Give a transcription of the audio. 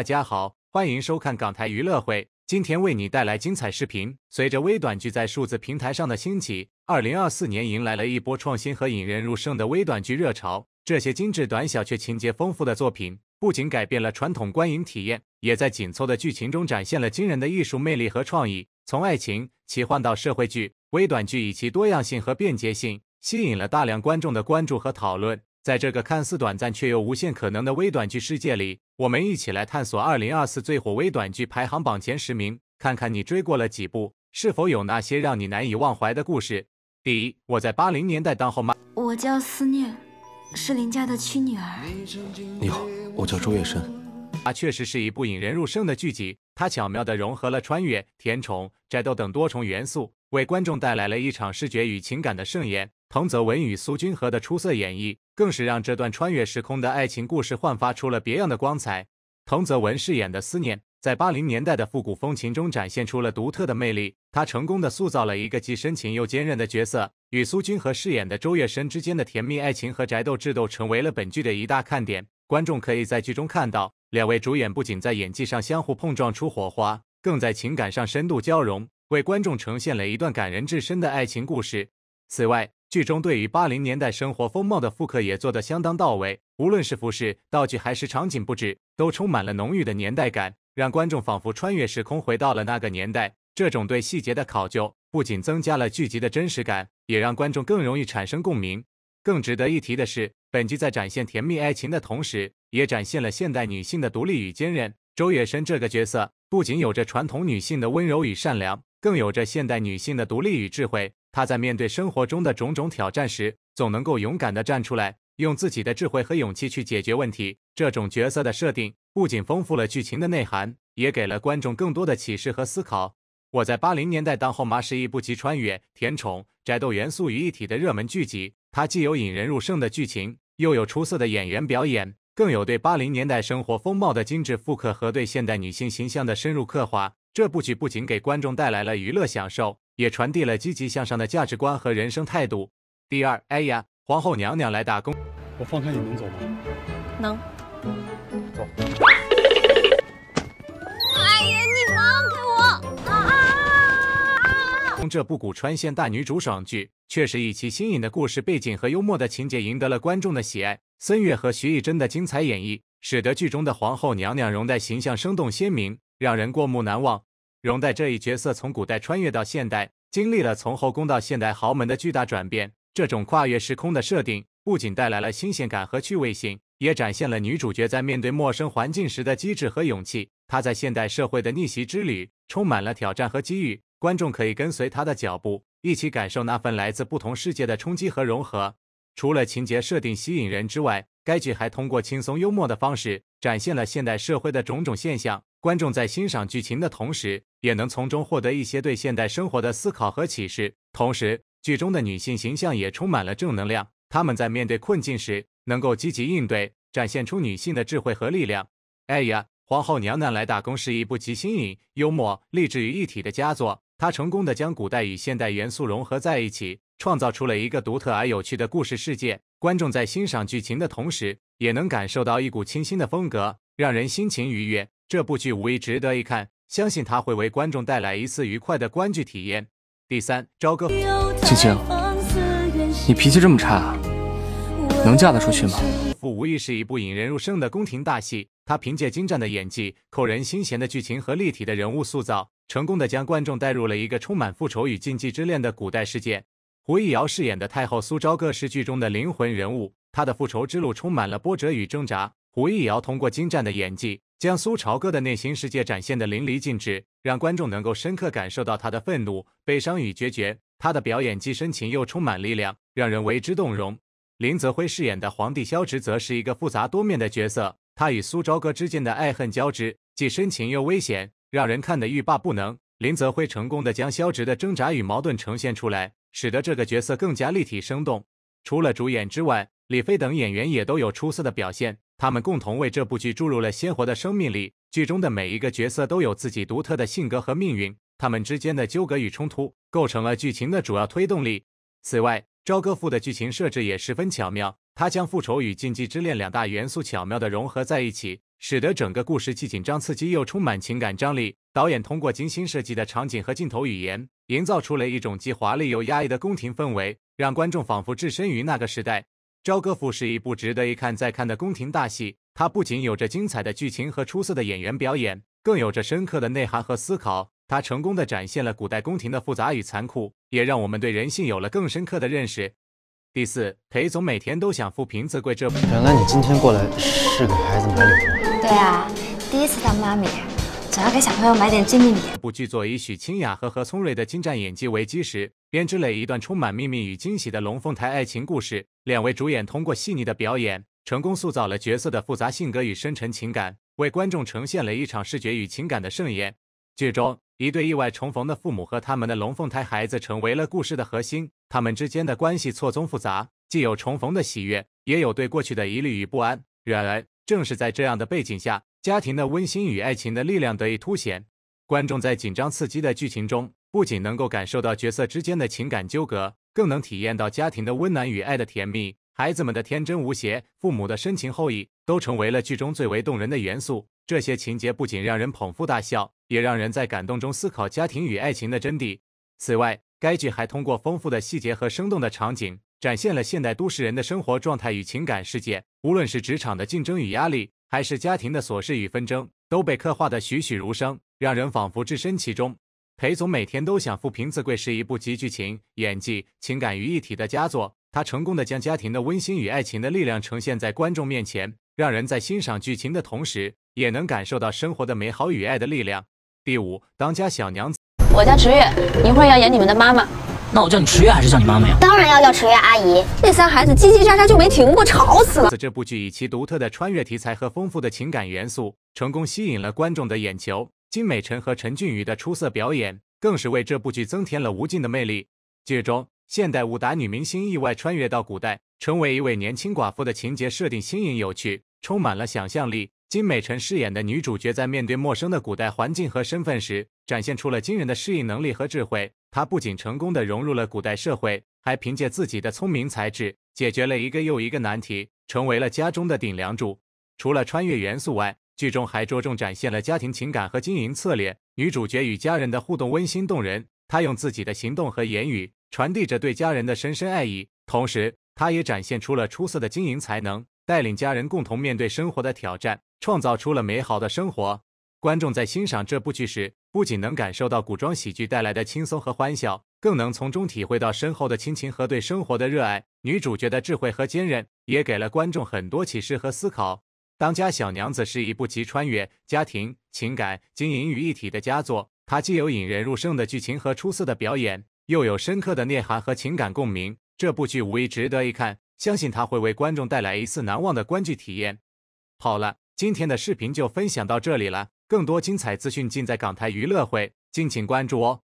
大家好，欢迎收看港台娱乐会，今天为你带来精彩视频。随着微短剧在数字平台上的兴起，二零二四年迎来了一波创新和引人入胜的微短剧热潮。这些精致、短小却情节丰富的作品，不仅改变了传统观影体验，也在紧凑的剧情中展现了惊人的艺术魅力和创意。从爱情、奇幻到社会剧，微短剧以其多样性和便捷性，吸引了大量观众的关注和讨论。在这个看似短暂却又无限可能的微短剧世界里，我们一起来探索二零二四最火微短剧排行榜前十名，看看你追过了几部，是否有那些让你难以忘怀的故事。第一，我在八零年代当后妈，我叫思念，是林家的亲女儿。你好，我叫周月笙。它确实是一部引人入胜的剧集，它巧妙地融合了穿越、甜宠、宅斗等多重元素，为观众带来了一场视觉与情感的盛宴。童泽文与苏君和的出色演绎，更是让这段穿越时空的爱情故事焕发出了别样的光彩。童泽文饰演的思念，在八零年代的复古风情中展现出了独特的魅力。他成功的塑造了一个既深情又坚韧的角色。与苏君和饰演的周月深之间的甜蜜爱情和宅斗智斗，成为了本剧的一大看点。观众可以在剧中看到，两位主演不仅在演技上相互碰撞出火花，更在情感上深度交融，为观众呈现了一段感人至深的爱情故事。此外，剧中对于八零年代生活风貌的复刻也做得相当到位，无论是服饰、道具还是场景布置，都充满了浓郁的年代感，让观众仿佛穿越时空回到了那个年代。这种对细节的考究，不仅增加了剧集的真实感，也让观众更容易产生共鸣。更值得一提的是，本剧在展现甜蜜爱情的同时，也展现了现代女性的独立与坚韧。周也生这个角色，不仅有着传统女性的温柔与善良，更有着现代女性的独立与智慧。他在面对生活中的种种挑战时，总能够勇敢地站出来，用自己的智慧和勇气去解决问题。这种角色的设定不仅丰富了剧情的内涵，也给了观众更多的启示和思考。我在八零年代当后妈是一部集穿越、甜宠、宅斗元素于一体的热门剧集。它既有引人入胜的剧情，又有出色的演员表演，更有对八零年代生活风貌的精致复刻和对现代女性形象的深入刻画。这部剧不仅给观众带来了娱乐享受。也传递了积极向上的价值观和人生态度。第二，哎呀，皇后娘娘来打工，我放开你能走吗？能，走。哎呀，你放开我！啊！这部古川县大女主爽剧，确实以其新颖的故事背景和幽默的情节赢得了观众的喜爱。孙悦和徐艺珍的精彩演绎，使得剧中的皇后娘娘容黛形象生动鲜明，让人过目难忘。容黛这一角色从古代穿越到现代，经历了从后宫到现代豪门的巨大转变。这种跨越时空的设定不仅带来了新鲜感和趣味性，也展现了女主角在面对陌生环境时的机智和勇气。她在现代社会的逆袭之旅充满了挑战和机遇，观众可以跟随她的脚步，一起感受那份来自不同世界的冲击和融合。除了情节设定吸引人之外，该剧还通过轻松幽默的方式展现了现代社会的种种现象。观众在欣赏剧情的同时，也能从中获得一些对现代生活的思考和启示。同时，剧中的女性形象也充满了正能量，她们在面对困境时能够积极应对，展现出女性的智慧和力量。哎呀，《皇后娘娘来打工》是一部集新颖、幽默、励志于一体的佳作。她成功的将古代与现代元素融合在一起，创造出了一个独特而有趣的故事世界。观众在欣赏剧情的同时，也能感受到一股清新的风格，让人心情愉悦。这部剧无疑值得一看，相信它会为观众带来一次愉快的观剧体验。第三，《朝歌》，青青，你脾气这么差，能嫁得出去吗？《后》无疑是一部引人入胜的宫廷大戏，它凭借精湛的演技、扣人心弦的剧情和立体的人物塑造，成功的将观众带入了一个充满复仇与禁忌之恋的古代世界。胡一瑶饰演的太后苏昭歌是剧中的灵魂人物，她的复仇之路充满了波折与挣扎。胡一瑶通过精湛的演技。将苏朝歌的内心世界展现得淋漓尽致，让观众能够深刻感受到他的愤怒、悲伤与决绝。他的表演既深情又充满力量，让人为之动容。林泽辉饰演的皇帝萧植则是一个复杂多面的角色，他与苏朝歌之间的爱恨交织，既深情又危险，让人看得欲罢不能。林泽辉成功的将萧植的挣扎与矛盾呈现出来，使得这个角色更加立体生动。除了主演之外，李飞等演员也都有出色的表现。他们共同为这部剧注入了鲜活的生命力。剧中的每一个角色都有自己独特的性格和命运，他们之间的纠葛与冲突构成了剧情的主要推动力。此外，《朝歌赋》的剧情设置也十分巧妙，它将复仇与禁忌之恋两大元素巧妙地融合在一起，使得整个故事既紧张刺激又充满情感张力。导演通过精心设计的场景和镜头语言，营造出了一种既华丽又压抑的宫廷氛围，让观众仿佛置身于那个时代。《朝歌赋》是一部值得一看再看的宫廷大戏，它不仅有着精彩的剧情和出色的演员表演，更有着深刻的内涵和思考。它成功的展现了古代宫廷的复杂与残酷，也让我们对人性有了更深刻的认识。第四，裴总每天都想富平子贵这。原来你今天过来是给孩子买礼物。对啊，第一次当妈咪，总要给小朋友买点纪念品。这部剧作以许清雅和何聪睿的精湛演技为基石。编织了一段充满秘密与惊喜的龙凤胎爱情故事。两位主演通过细腻的表演，成功塑造了角色的复杂性格与深沉情感，为观众呈现了一场视觉与情感的盛宴。剧中，一对意外重逢的父母和他们的龙凤胎孩子成为了故事的核心。他们之间的关系错综复杂，既有重逢的喜悦，也有对过去的疑虑与不安。然而，正是在这样的背景下，家庭的温馨与爱情的力量得以凸显。观众在紧张刺激的剧情中。不仅能够感受到角色之间的情感纠葛，更能体验到家庭的温暖与爱的甜蜜，孩子们的天真无邪，父母的深情厚谊，都成为了剧中最为动人的元素。这些情节不仅让人捧腹大笑，也让人在感动中思考家庭与爱情的真谛。此外，该剧还通过丰富的细节和生动的场景，展现了现代都市人的生活状态与情感世界。无论是职场的竞争与压力，还是家庭的琐事与纷争，都被刻画的栩栩如生，让人仿佛置身其中。裴总每天都想富，平子贵是一部集剧情、演技、情感于一体的佳作。他成功的将家庭的温馨与爱情的力量呈现在观众面前，让人在欣赏剧情的同时，也能感受到生活的美好与爱的力量。第五，当家小娘子，我叫池月，一会儿要演你们的妈妈，那我叫你池月还是叫你妈妈呀？当然要叫池月阿姨。那三孩子叽叽喳喳就没停过，吵死了。这部剧以其独特的穿越题材和丰富的情感元素，成功吸引了观众的眼球。金美辰和陈俊宇的出色表演，更是为这部剧增添了无尽的魅力。剧中，现代武打女明星意外穿越到古代，成为一位年轻寡妇的情节设定新颖有趣，充满了想象力。金美辰饰演的女主角在面对陌生的古代环境和身份时，展现出了惊人的适应能力和智慧。她不仅成功的融入了古代社会，还凭借自己的聪明才智，解决了一个又一个难题，成为了家中的顶梁柱。除了穿越元素外，剧中还着重展现了家庭情感和经营策略。女主角与家人的互动温馨动人，她用自己的行动和言语传递着对家人的深深爱意。同时，她也展现出了出色的经营才能，带领家人共同面对生活的挑战，创造出了美好的生活。观众在欣赏这部剧时，不仅能感受到古装喜剧带来的轻松和欢笑，更能从中体会到深厚的亲情和对生活的热爱。女主角的智慧和坚韧也给了观众很多启示和思考。《当家小娘子》是一部集穿越、家庭、情感、经营于一体的佳作，它既有引人入胜的剧情和出色的表演，又有深刻的内涵和情感共鸣。这部剧无疑值得一看，相信它会为观众带来一次难忘的观剧体验。好了，今天的视频就分享到这里了，更多精彩资讯尽在港台娱乐会，敬请关注哦。